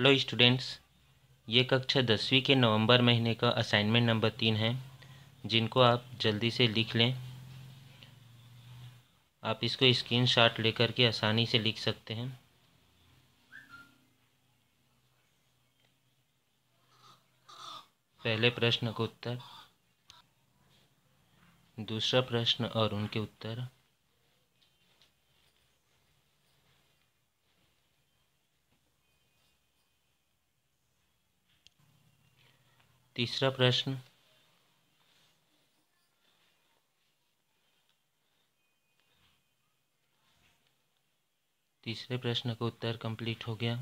hello students ये कक्षा दसवीं के नवंबर महीने का असाइनमेंट नंबर तीन है जिनको आप जल्दी से लिख लें आप इसको स्क्रीन शॉट लेकर के आसानी से लिख सकते हैं पहले प्रश्न का उत्तर दूसरा प्रश्न और उनके उत्तर तीसरा प्रश्न तीसरे प्रश्न का उत्तर कंप्लीट हो गया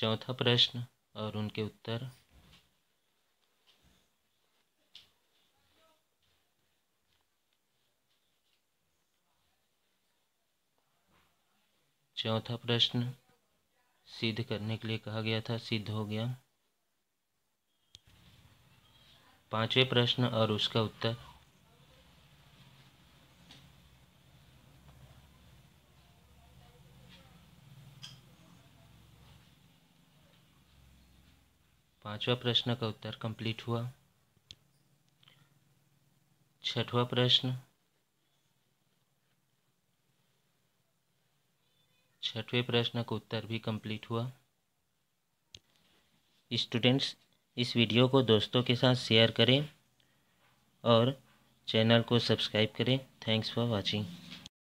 चौथा प्रश्न और उनके उत्तर चौथा प्रश्न सिद्ध करने के लिए कहा गया था सिद्ध हो गया पांचवें प्रश्न और उसका उत्तर पांचवा प्रश्न का उत्तर कंप्लीट हुआ छठवा प्रश्न छठवें प्रश्न का उत्तर भी कंप्लीट हुआ स्टूडेंट्स इस वीडियो को दोस्तों के साथ शेयर करें और चैनल को सब्सक्राइब करें थैंक्स फॉर वाचिंग